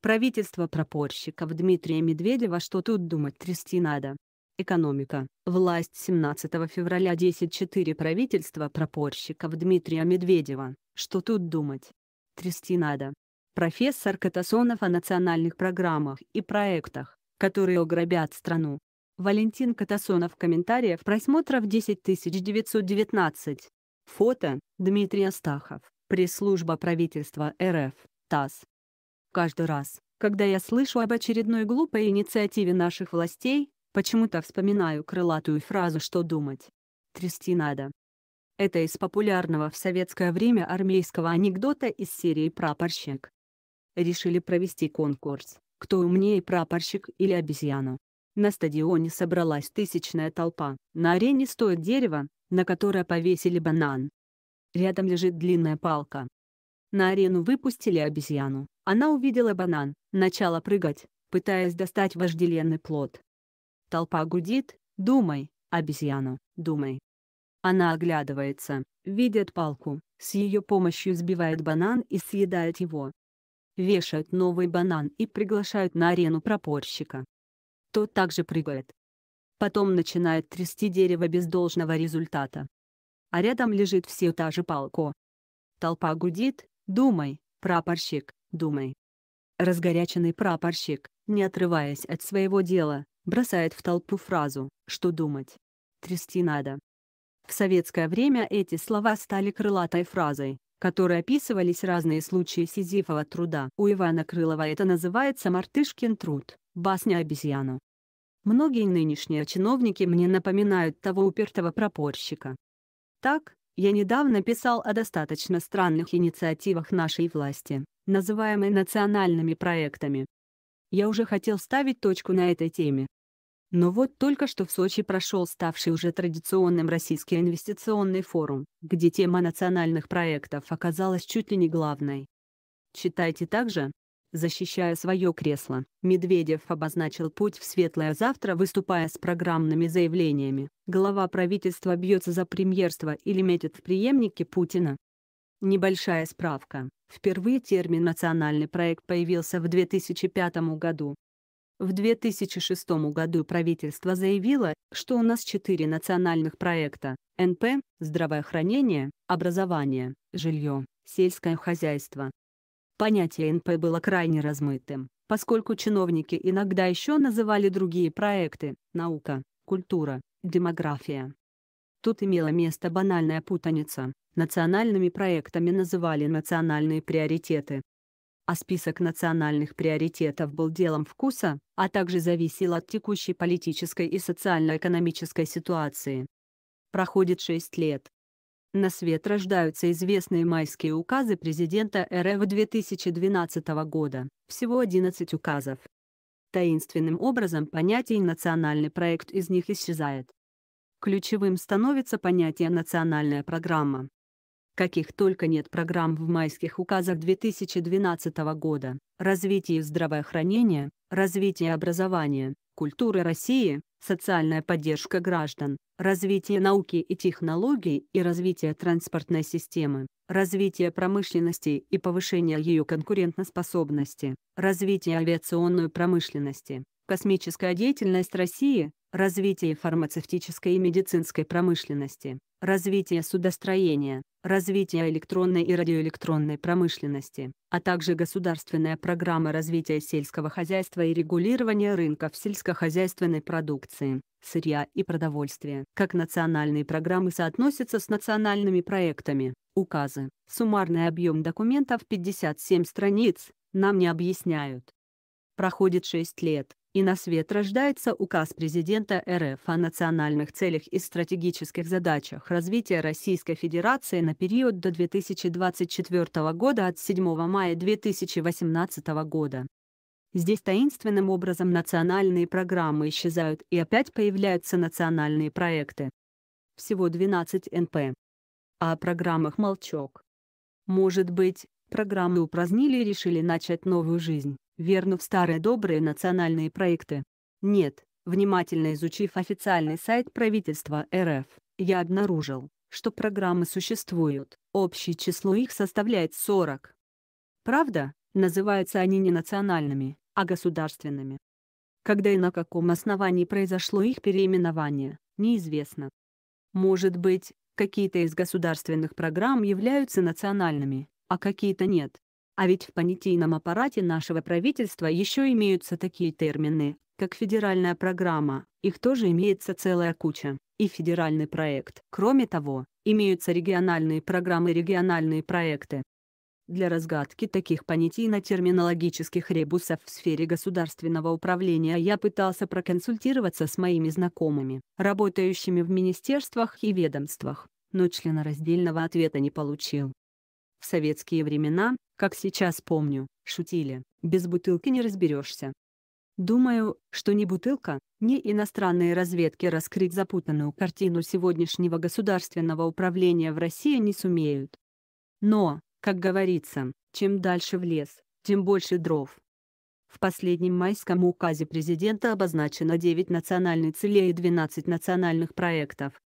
Правительство пропорщиков Дмитрия Медведева что тут думать трясти надо. Экономика. Власть 17 февраля 10.4 правительства пропорщиков Дмитрия Медведева. Что тут думать? Трясти надо. Профессор Катасонов о национальных программах и проектах, которые ограбят страну. Валентин Катасонов комментариев просмотров 10919. Фото Дмитрий Астахов, пресс-служба правительства РФ, ТАСС. Каждый раз, когда я слышу об очередной глупой инициативе наших властей, почему-то вспоминаю крылатую фразу «что думать?» Трясти надо. Это из популярного в советское время армейского анекдота из серии «Прапорщик». Решили провести конкурс «Кто умнее прапорщик или обезьяну?». На стадионе собралась тысячная толпа, на арене стоит дерево, на которое повесили банан. Рядом лежит длинная палка. На арену выпустили обезьяну, она увидела банан, начала прыгать, пытаясь достать вожделенный плод. Толпа гудит, думай, обезьяну, думай. Она оглядывается, видит палку, с ее помощью сбивает банан и съедает его. Вешают новый банан и приглашают на арену пропорщика. Тот также прыгает. Потом начинает трясти дерево без должного результата. А рядом лежит все та же палка. Толпа гудит, думай, прапорщик, думай. Разгоряченный прапорщик, не отрываясь от своего дела, бросает в толпу фразу «что думать?» Трясти надо. В советское время эти слова стали крылатой фразой, которой описывались разные случаи сизифова труда. У Ивана Крылова это называется «мартышкин труд», басня обезьяну. Многие нынешние чиновники мне напоминают того упертого пропорщика. Так, я недавно писал о достаточно странных инициативах нашей власти, называемые национальными проектами. Я уже хотел ставить точку на этой теме. Но вот только что в Сочи прошел ставший уже традиционным Российский инвестиционный форум, где тема национальных проектов оказалась чуть ли не главной. Читайте также. Защищая свое кресло, Медведев обозначил путь в светлое завтра, выступая с программными заявлениями. Глава правительства бьется за премьерство или метит в преемнике Путина. Небольшая справка. Впервые термин «национальный проект» появился в 2005 году. В 2006 году правительство заявило, что у нас четыре национальных проекта – НП, здравоохранение, образование, жилье, сельское хозяйство. Понятие НП было крайне размытым, поскольку чиновники иногда еще называли другие проекты – наука, культура, демография. Тут имела место банальная путаница, Национальными проектами называли национальные приоритеты. А список национальных приоритетов был делом вкуса, а также зависел от текущей политической и социально-экономической ситуации. Проходит 6 лет. На свет рождаются известные майские указы президента РФ 2012 года, всего 11 указов. Таинственным образом понятие «национальный проект» из них исчезает. Ключевым становится понятие «национальная программа» каких только нет программ в майских указах 2012 года, развитие здравоохранения, развитие образования, культуры России, социальная поддержка граждан, развитие науки и технологий и развитие транспортной системы, развитие промышленности и повышение ее конкурентоспособности, развитие авиационной промышленности, космическая деятельность России, развитие фармацевтической и медицинской промышленности, развитие судостроения, развитие электронной и радиоэлектронной промышленности, а также государственная программа развития сельского хозяйства и регулирования рынков сельскохозяйственной продукции, сырья и продовольствия. Как национальные программы соотносятся с национальными проектами, указы, суммарный объем документов 57 страниц, нам не объясняют. Проходит 6 лет, и на свет рождается указ президента РФ о национальных целях и стратегических задачах развития Российской Федерации на период до 2024 года от 7 мая 2018 года. Здесь таинственным образом национальные программы исчезают и опять появляются национальные проекты. Всего 12 НП. А о программах молчок. Может быть, программы упразднили и решили начать новую жизнь вернув старые добрые национальные проекты. Нет, внимательно изучив официальный сайт правительства РФ, я обнаружил, что программы существуют, общее число их составляет 40. Правда, называются они не национальными, а государственными. Когда и на каком основании произошло их переименование, неизвестно. Может быть, какие-то из государственных программ являются национальными, а какие-то нет. А ведь в понятийном аппарате нашего правительства еще имеются такие термины, как федеральная программа, их тоже имеется целая куча, и федеральный проект. Кроме того, имеются региональные программы региональные проекты. Для разгадки таких понятийно-терминологических ребусов в сфере государственного управления я пытался проконсультироваться с моими знакомыми, работающими в министерствах и ведомствах, но члено-раздельного ответа не получил. В советские времена, как сейчас помню, шутили, без бутылки не разберешься. Думаю, что ни бутылка, ни иностранные разведки раскрыть запутанную картину сегодняшнего государственного управления в России не сумеют. Но, как говорится, чем дальше в лес, тем больше дров. В последнем майском указе президента обозначено 9 национальных целей и 12 национальных проектов.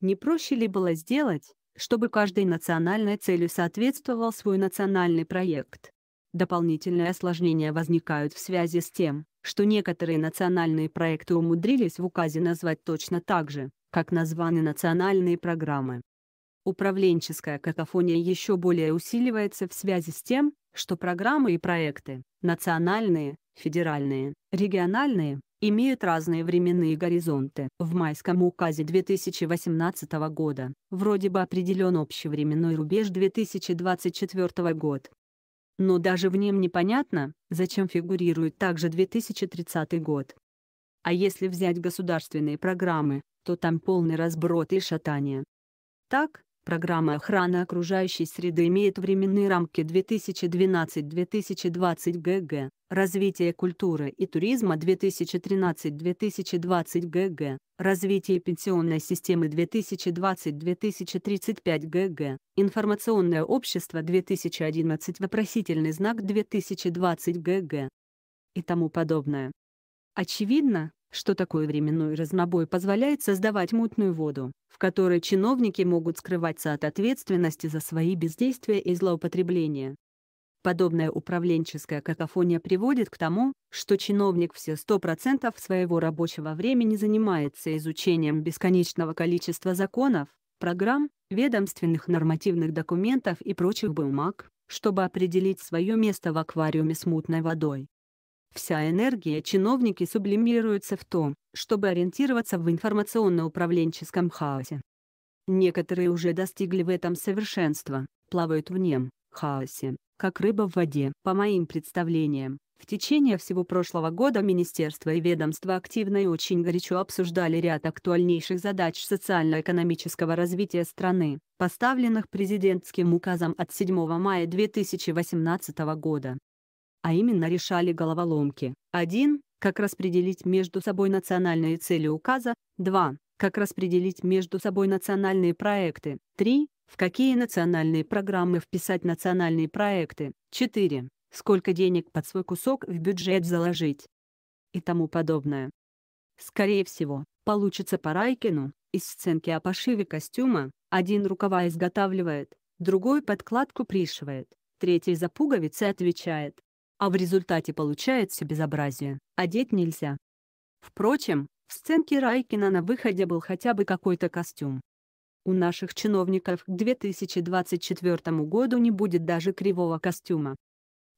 Не проще ли было сделать, чтобы каждой национальной целью соответствовал свой национальный проект. Дополнительные осложнения возникают в связи с тем, что некоторые национальные проекты умудрились в указе назвать точно так же, как названы национальные программы. Управленческая какофония еще более усиливается в связи с тем, что программы и проекты, Национальные, федеральные, региональные имеют разные временные горизонты. В майском указе 2018 года вроде бы определен общий временной рубеж 2024 год. Но даже в нем непонятно, зачем фигурирует также 2030 год. А если взять государственные программы, то там полный разброд и шатание. Так, Программа охраны окружающей среды имеет временные рамки 2012-2020 ГГ, развитие культуры и туризма 2013-2020 ГГ, развитие пенсионной системы 2020-2035 ГГ, информационное общество 2011 вопросительный знак 2020 ГГ и тому подобное. Очевидно, что такой временной разнобой позволяет создавать мутную воду, в которой чиновники могут скрываться от ответственности за свои бездействия и злоупотребления. Подобная управленческая какофония приводит к тому, что чиновник все 100% своего рабочего времени занимается изучением бесконечного количества законов, программ, ведомственных нормативных документов и прочих бумаг, чтобы определить свое место в аквариуме с мутной водой. Вся энергия чиновники сублимируется в том, чтобы ориентироваться в информационно-управленческом хаосе. Некоторые уже достигли в этом совершенства, плавают в нем, хаосе, как рыба в воде. По моим представлениям, в течение всего прошлого года министерство и ведомство активно и очень горячо обсуждали ряд актуальнейших задач социально-экономического развития страны, поставленных президентским указом от 7 мая 2018 года а именно решали головоломки. 1. Как распределить между собой национальные цели указа. 2. Как распределить между собой национальные проекты. 3. В какие национальные программы вписать национальные проекты. 4. Сколько денег под свой кусок в бюджет заложить. И тому подобное. Скорее всего, получится по Райкину, из сценки о пошиве костюма, один рукава изготавливает, другой подкладку пришивает, третий за пуговицы отвечает, а в результате получается безобразие. Одеть нельзя. Впрочем, в сценке Райкина на выходе был хотя бы какой-то костюм. У наших чиновников к 2024 году не будет даже кривого костюма.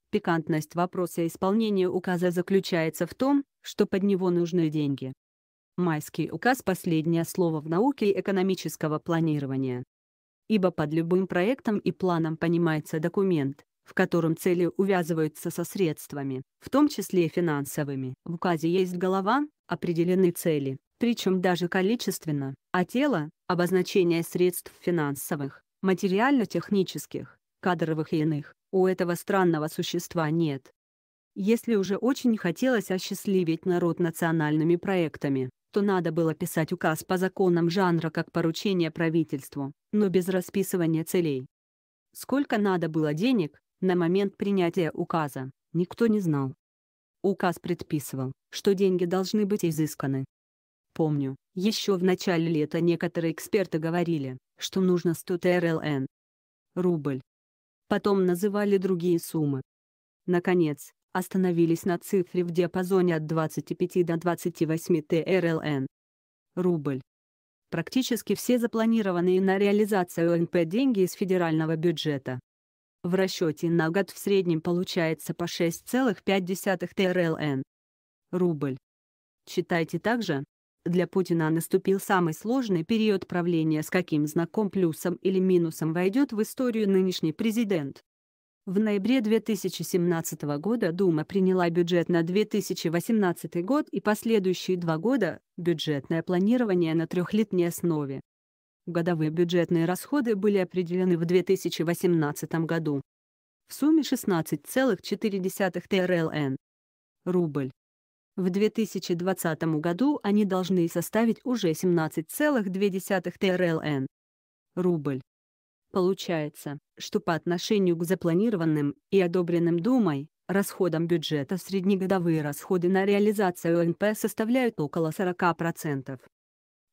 Пикантность вопроса исполнения указа заключается в том, что под него нужны деньги. Майский указ – последнее слово в науке экономического планирования. Ибо под любым проектом и планом понимается документ, в котором цели увязываются со средствами, в том числе и финансовыми. В указе есть голова, определены цели, причем даже количественно, а тело – обозначение средств финансовых, материально-технических, кадровых и иных. У этого странного существа нет. Если уже очень хотелось осчастливить народ национальными проектами, то надо было писать указ по законам жанра как поручение правительству, но без расписывания целей. Сколько надо было денег, на момент принятия указа никто не знал. Указ предписывал, что деньги должны быть изысканы. Помню, еще в начале лета некоторые эксперты говорили, что нужно 100 ТРЛН. Рубль. Потом называли другие суммы. Наконец, остановились на цифре в диапазоне от 25 до 28 ТРЛН. Рубль. Практически все запланированные на реализацию НП деньги из федерального бюджета в расчете на год в среднем получается по 6,5 ТРЛН. Рубль. Читайте также. Для Путина наступил самый сложный период правления, с каким знаком плюсом или минусом войдет в историю нынешний президент. В ноябре 2017 года Дума приняла бюджет на 2018 год и последующие два года – бюджетное планирование на трехлетней основе. Годовые бюджетные расходы были определены в 2018 году. В сумме 16,4 ТРЛН. Рубль. В 2020 году они должны составить уже 17,2 ТРЛН. Рубль. Получается, что по отношению к запланированным и одобренным Думой расходам бюджета среднегодовые расходы на реализацию НП составляют около 40%.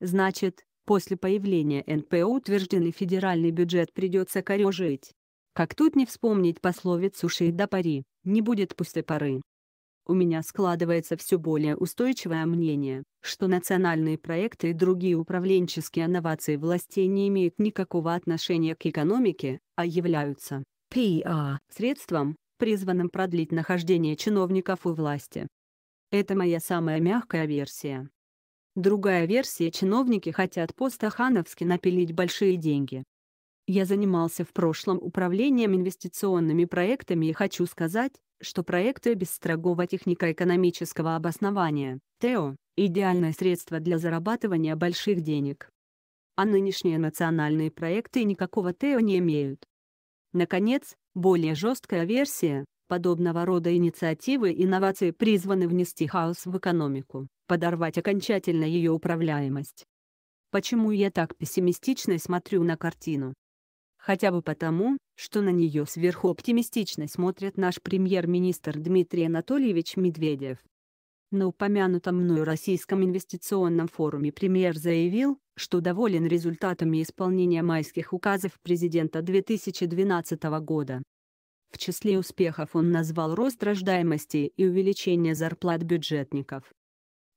Значит, После появления НПО утвержденный федеральный бюджет придется корежить. Как тут не вспомнить пословицу «ши до пари», не будет пустой поры. У меня складывается все более устойчивое мнение, что национальные проекты и другие управленческие инновации властей не имеют никакого отношения к экономике, а являются PR средством, призванным продлить нахождение чиновников у власти. Это моя самая мягкая версия. Другая версия чиновники хотят постахановски напилить большие деньги. Я занимался в прошлом управлением инвестиционными проектами и хочу сказать, что проекты без строгого технико-экономического обоснования, ТЭО, идеальное средство для зарабатывания больших денег. А нынешние национальные проекты никакого ТЭО не имеют. Наконец, более жесткая версия, подобного рода инициативы и инновации призваны внести хаос в экономику подорвать окончательно ее управляемость. Почему я так пессимистично смотрю на картину? Хотя бы потому, что на нее сверхоптимистично смотрит наш премьер-министр Дмитрий Анатольевич Медведев. На упомянутом мною Российском инвестиционном форуме премьер заявил, что доволен результатами исполнения майских указов президента 2012 года. В числе успехов он назвал рост рождаемости и увеличение зарплат бюджетников.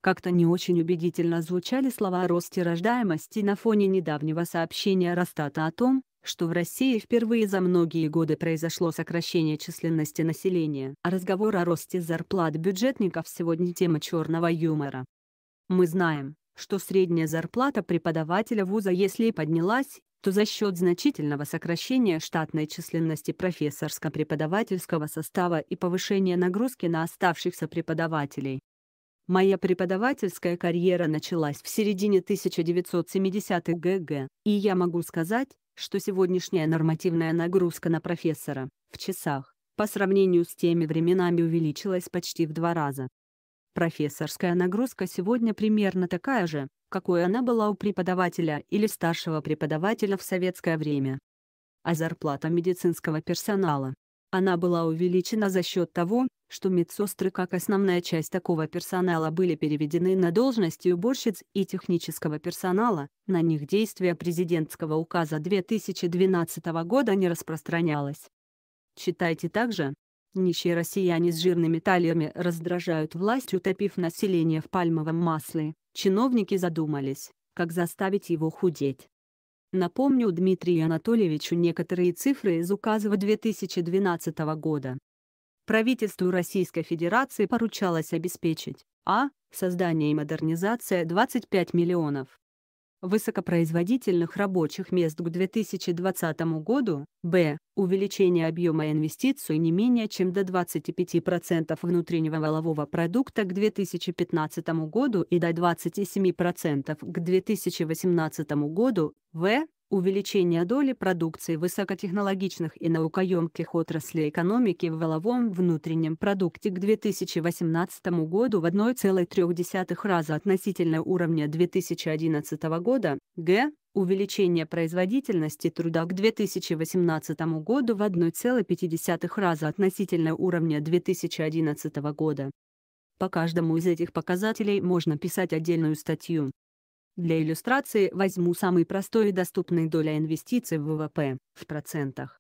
Как-то не очень убедительно звучали слова о росте рождаемости на фоне недавнего сообщения Росстата о том, что в России впервые за многие годы произошло сокращение численности населения. А разговор о росте зарплат бюджетников сегодня тема черного юмора. Мы знаем, что средняя зарплата преподавателя вуза если и поднялась, то за счет значительного сокращения штатной численности профессорско-преподавательского состава и повышения нагрузки на оставшихся преподавателей. Моя преподавательская карьера началась в середине 1970-х ГГ, и я могу сказать, что сегодняшняя нормативная нагрузка на профессора, в часах, по сравнению с теми временами увеличилась почти в два раза. Профессорская нагрузка сегодня примерно такая же, какой она была у преподавателя или старшего преподавателя в советское время. А зарплата медицинского персонала? Она была увеличена за счет того, что медсестры как основная часть такого персонала были переведены на должности уборщиц и технического персонала, на них действие президентского указа 2012 года не распространялось. Читайте также. Нищие россияне с жирными талиями раздражают власть, утопив население в пальмовом масле. Чиновники задумались, как заставить его худеть. Напомню Дмитрию Анатольевичу некоторые цифры из указа 2012 года правительству Российской Федерации поручалось обеспечить а. создание и модернизация 25 миллионов высокопроизводительных рабочих мест к 2020 году, б. увеличение объема инвестиций не менее чем до 25% внутреннего валового продукта к 2015 году и до 27% к 2018 году, в увеличение доли продукции высокотехнологичных и наукоемких отраслей экономики в воловом внутреннем продукте к 2018 году в 1,3 раза относительно уровня 2011 года, г. увеличение производительности труда к 2018 году в 1,5 раза относительно уровня 2011 года. По каждому из этих показателей можно писать отдельную статью. Для иллюстрации возьму самый простой и доступный доля инвестиций в ВВП в процентах.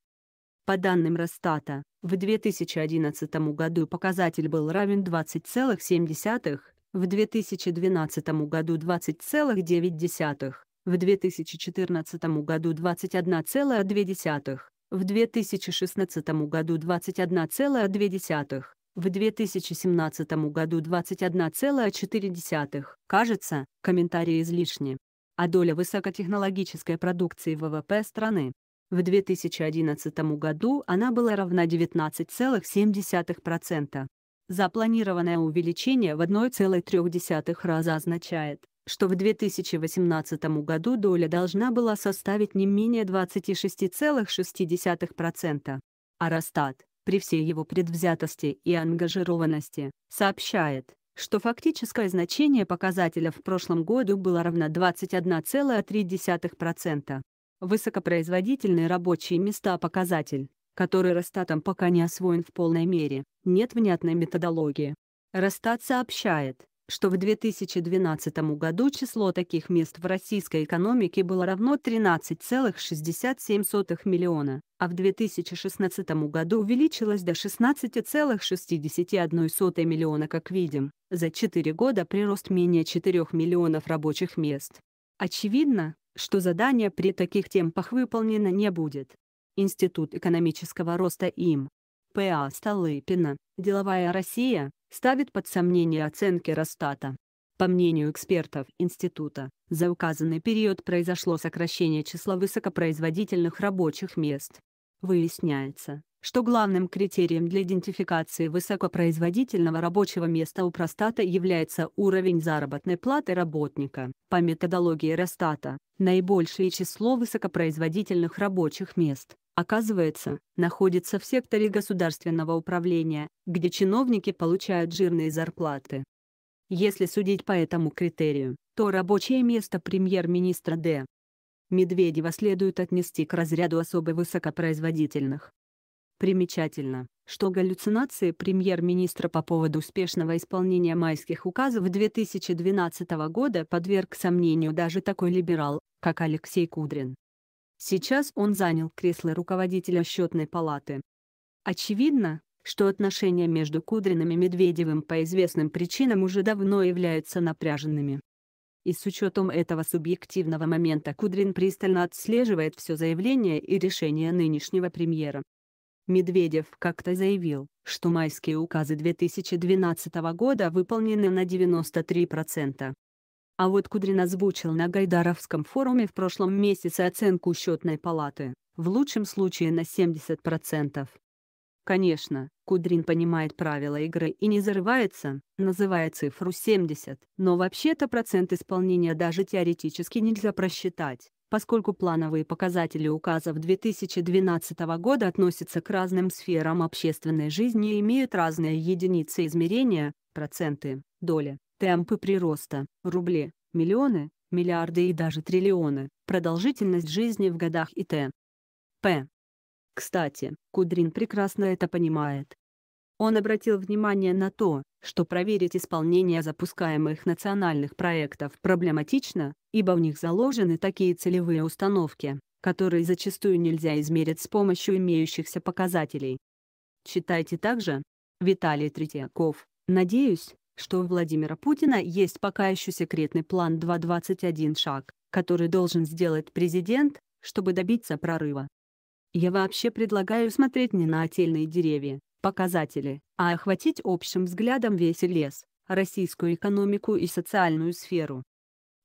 По данным Росстата, в 2011 году показатель был равен 20,7, в 2012 году 20,9, в 2014 году 21,2, в 2016 году 21,2, в 2017 году 21,4. Кажется, комментарии излишни. А доля высокотехнологической продукции ВВП страны. В 2011 году она была равна 19,7%. Запланированное увеличение в 1,3 раза означает, что в 2018 году доля должна была составить не менее 26,6%. А Росстат, при всей его предвзятости и ангажированности, сообщает, что фактическое значение показателя в прошлом году было равно 21,3%. Высокопроизводительные рабочие места показатель, который Росстатом пока не освоен в полной мере, нет внятной методологии. Росстат сообщает, что в 2012 году число таких мест в российской экономике было равно 13,67 миллиона, а в 2016 году увеличилось до 16,61 миллиона, как видим. За 4 года прирост менее 4 миллионов рабочих мест. Очевидно, что задание при таких темпах выполнено не будет. Институт экономического роста им. П.А. Столыпина, «Деловая Россия», ставит под сомнение оценки Росстата. По мнению экспертов института, за указанный период произошло сокращение числа высокопроизводительных рабочих мест. Выясняется, что главным критерием для идентификации высокопроизводительного рабочего места у простата является уровень заработной платы работника. По методологии Росстата, наибольшее число высокопроизводительных рабочих мест оказывается, находится в секторе государственного управления, где чиновники получают жирные зарплаты. Если судить по этому критерию, то рабочее место премьер-министра Д. Медведева следует отнести к разряду особо высокопроизводительных. Примечательно, что галлюцинации премьер-министра по поводу успешного исполнения майских указов 2012 года подверг сомнению даже такой либерал, как Алексей Кудрин. Сейчас он занял кресло руководителя счетной палаты. Очевидно, что отношения между Кудриным и Медведевым по известным причинам уже давно являются напряженными. И с учетом этого субъективного момента Кудрин пристально отслеживает все заявления и решения нынешнего премьера. Медведев как-то заявил, что майские указы 2012 года выполнены на 93%. А вот Кудрин озвучил на Гайдаровском форуме в прошлом месяце оценку счетной палаты, в лучшем случае на 70%. Конечно, Кудрин понимает правила игры и не зарывается, называя цифру 70, но вообще-то процент исполнения даже теоретически нельзя просчитать, поскольку плановые показатели указов 2012 года относятся к разным сферам общественной жизни и имеют разные единицы измерения, проценты, доли, Темпы прироста, рубли, миллионы, миллиарды и даже триллионы, продолжительность жизни в годах и т.п. Кстати, Кудрин прекрасно это понимает. Он обратил внимание на то, что проверить исполнение запускаемых национальных проектов проблематично, ибо в них заложены такие целевые установки, которые зачастую нельзя измерить с помощью имеющихся показателей. Читайте также. Виталий Третьяков. Надеюсь, что у Владимира Путина есть пока еще секретный план 2.21 шаг, который должен сделать президент, чтобы добиться прорыва. Я вообще предлагаю смотреть не на отдельные деревья, показатели, а охватить общим взглядом весь лес, российскую экономику и социальную сферу.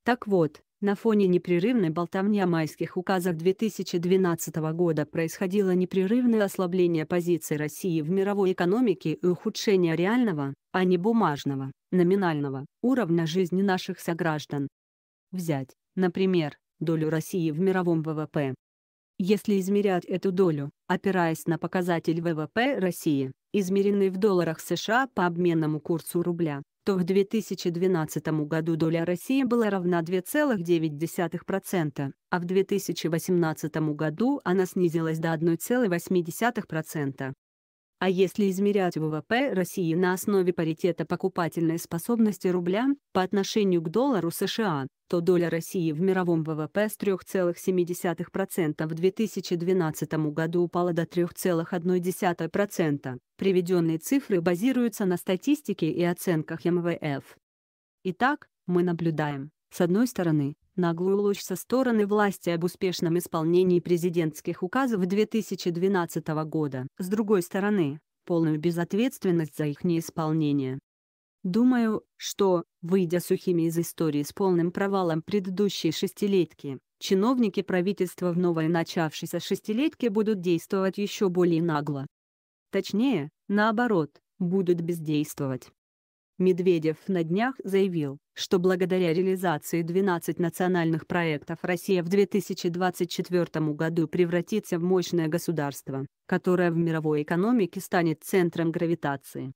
Так вот, на фоне непрерывной болтовни о майских указах 2012 года происходило непрерывное ослабление позиций России в мировой экономике и ухудшение реального, а не бумажного, номинального, уровня жизни наших сограждан. Взять, например, долю России в мировом ВВП. Если измерять эту долю, опираясь на показатель ВВП России, измеренный в долларах США по обменному курсу рубля, то в 2012 году доля России была равна 2,9%, а в 2018 году она снизилась до 1,8%. А если измерять ВВП России на основе паритета покупательной способности рубля по отношению к доллару США, то доля России в мировом ВВП с 3,7% в 2012 году упала до 3,1%. Приведенные цифры базируются на статистике и оценках МВФ. Итак, мы наблюдаем, с одной стороны, наглую луч со стороны власти об успешном исполнении президентских указов 2012 года. С другой стороны, полную безответственность за их неисполнение. Думаю, что, выйдя сухими из истории с полным провалом предыдущей шестилетки, чиновники правительства в новой начавшейся шестилетке будут действовать еще более нагло. Точнее, наоборот, будут бездействовать. Медведев на днях заявил, что благодаря реализации 12 национальных проектов Россия в 2024 году превратится в мощное государство, которое в мировой экономике станет центром гравитации.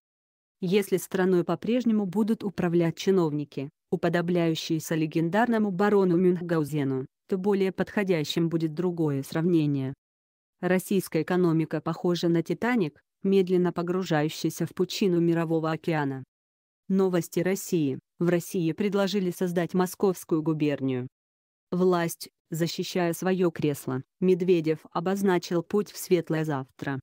Если страной по-прежнему будут управлять чиновники, уподобляющиеся легендарному барону Мюнхгаузену, то более подходящим будет другое сравнение. Российская экономика похожа на «Титаник», медленно погружающийся в пучину Мирового океана. Новости России. В России предложили создать Московскую губернию. Власть, защищая свое кресло, Медведев обозначил путь в светлое завтра.